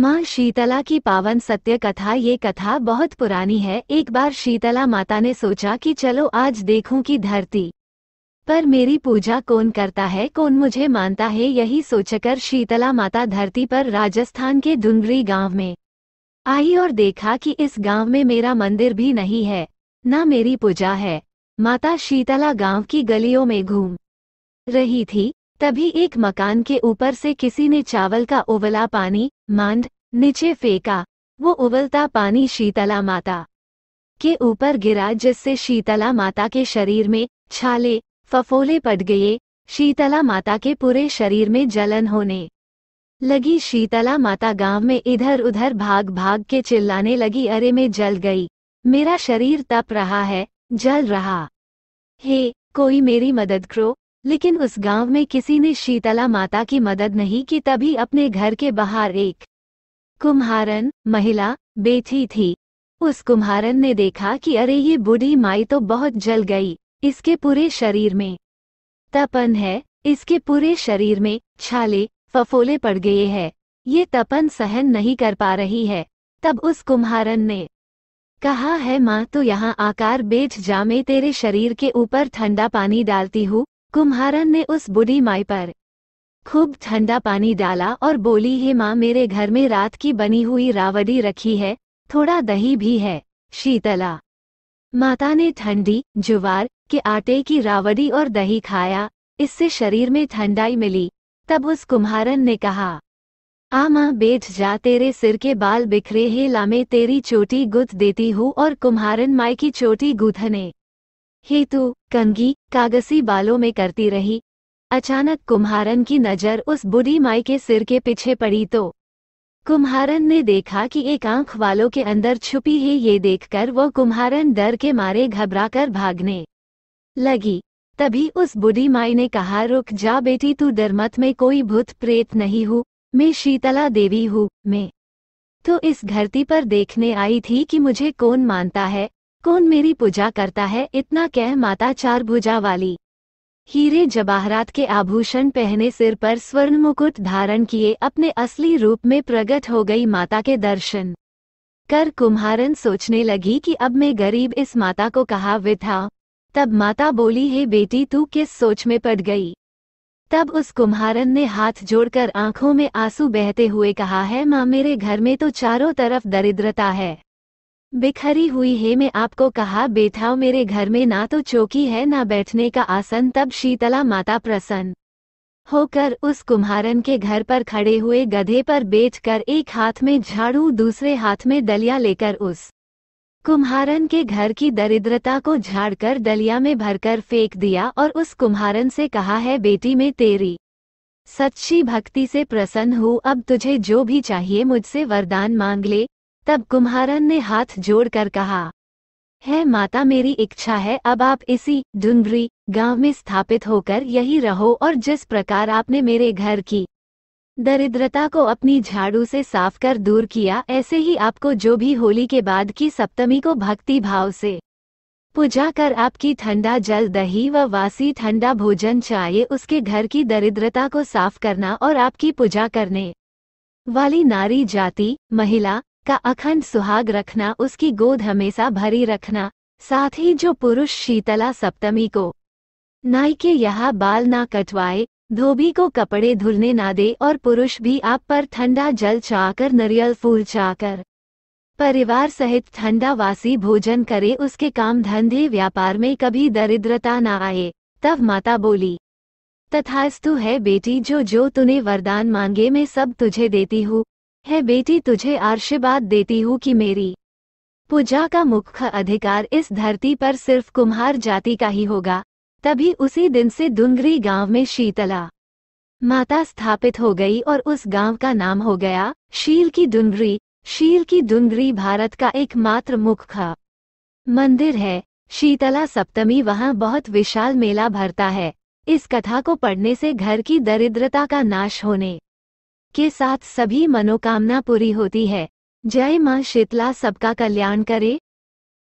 माँ शीतला की पावन सत्य कथा ये कथा बहुत पुरानी है एक बार शीतला माता ने सोचा कि चलो आज देखूं कि धरती पर मेरी पूजा कौन करता है कौन मुझे मानता है यही सोचकर शीतला माता धरती पर राजस्थान के धुंगरी गांव में आई और देखा कि इस गांव में मेरा मंदिर भी नहीं है ना मेरी पूजा है माता शीतला गांव की गलियों में घूम रही थी तभी एक मकान के ऊपर से किसी ने चावल का उबला पानी मांड नीचे फेंका वो उबलता पानी शीतला माता के ऊपर गिरा जिससे शीतला माता के शरीर में छाले फफोले पड़ गए शीतला माता के पूरे शरीर में जलन होने लगी शीतला माता गांव में इधर उधर भाग भाग के चिल्लाने लगी अरे में जल गई मेरा शरीर तप रहा है जल रहा हे कोई मेरी मदद करो लेकिन उस गांव में किसी ने शीतला माता की मदद नहीं की तभी अपने घर के बाहर एक कुम्हारन महिला बैठी थी उस कुम्हारन ने देखा कि अरे ये बूढ़ी माई तो बहुत जल गई इसके पूरे शरीर में तपन है इसके पूरे शरीर में छाले फफोले पड़ गए हैं ये तपन सहन नहीं कर पा रही है तब उस कुम्हारन ने कहा है माँ तो यहाँ आकार बैठ जा मैं तेरे शरीर के ऊपर ठंडा पानी डालती हूँ कुम्हारन ने उस बुढ़ी माई पर खूब ठंडा पानी डाला और बोली हे माँ मेरे घर में रात की बनी हुई रावड़ी रखी है थोड़ा दही भी है शीतला माता ने ठंडी जुवार के आटे की रावड़ी और दही खाया इससे शरीर में ठंडाई मिली तब उस कुम्हारन ने कहा आ माँ बैठ जा तेरे सिर के बाल बिखरे हे लामे तेरी चोटी गुथ देती हूँ और कुम्हारन माई की चोटी गुथने हेतु कंगी कागसी बालों में करती रही अचानक कुम्हारन की नज़र उस बुढ़ी माई के सिर के पीछे पड़ी तो कुम्हारन ने देखा कि एक आंख वालों के अंदर छुपी है ये देखकर वो कुम्हारन डर के मारे घबराकर भागने लगी तभी उस बुढ़ी माई ने कहा रुक जा बेटी तू डर मत कोई भूत प्रेत नहीं हूँ मैं शीतला देवी हूँ मैं तो इस धरती पर देखने आई थी कि मुझे कौन मानता है कौन मेरी पूजा करता है इतना कह माता चार भुजा वाली हीरे जवाहरात के आभूषण पहने सिर पर स्वर्ण मुकुट धारण किए अपने असली रूप में प्रकट हो गई माता के दर्शन कर कुम्हारन सोचने लगी कि अब मैं गरीब इस माता को कहा विथा तब माता बोली हे बेटी तू किस सोच में पड़ गई तब उस कुम्हारन ने हाथ जोड़कर आंखों में आंसू बहते हुए कहा है माँ मेरे घर में तो चारों तरफ दरिद्रता है बिखरी हुई है मैं आपको कहा बेठाओ मेरे घर में ना तो चौकी है ना बैठने का आसन तब शीतला माता प्रसन्न होकर उस कुम्हारन के घर पर खड़े हुए गधे पर बैठकर एक हाथ में झाड़ू दूसरे हाथ में डलिया लेकर उस कुम्हारन के घर की दरिद्रता को झाड़कर डलिया में भरकर फेंक दिया और उस कुम्हारन से कहा है बेटी मैं तेरी सच्ची भक्ति से प्रसन्न हूँ अब तुझे जो भी चाहिए मुझसे वरदान मांग ले तब कुम्हारन ने हाथ जोड़कर कहा है माता मेरी इच्छा है अब आप इसी ढुंडरी गांव में स्थापित होकर यही रहो और जिस प्रकार आपने मेरे घर की दरिद्रता को अपनी झाड़ू से साफ कर दूर किया ऐसे ही आपको जो भी होली के बाद की सप्तमी को भक्ति भाव से पूजा कर आपकी ठंडा जल दही व वासी ठंडा भोजन चाहिए उसके घर की दरिद्रता को साफ करना और आपकी पूजा करने वाली नारी जाति महिला का अखंड सुहाग रखना उसकी गोद हमेशा भरी रखना साथ ही जो पुरुष शीतला सप्तमी को नाई के यहाँ बाल ना कटवाए धोबी को कपड़े धुलने ना दे और पुरुष भी आप पर ठंडा जल चाकर नरियल फूल चाकर परिवार सहित ठंडा वासी भोजन करे उसके काम धंधे व्यापार में कभी दरिद्रता ना आए तब माता बोली तथास्तु है बेटी जो जो तूने वरदान मांगे मैं सब तुझे देती हूँ है बेटी तुझे आशीर्वाद देती हूँ कि मेरी पूजा का मुख्य अधिकार इस धरती पर सिर्फ कुम्हार जाति का ही होगा तभी उसी दिन से दुंगरी गांव में शीतला माता स्थापित हो गई और उस गांव का नाम हो गया शील की दुंगरी शील की डुंगरी भारत का एकमात्र मुख्य मंदिर है शीतला सप्तमी वहाँ बहुत विशाल मेला भरता है इस कथा को पढ़ने से घर की दरिद्रता का नाश होने के साथ सभी मनोकामना पूरी होती है जय माँ शीतला सबका कल्याण करे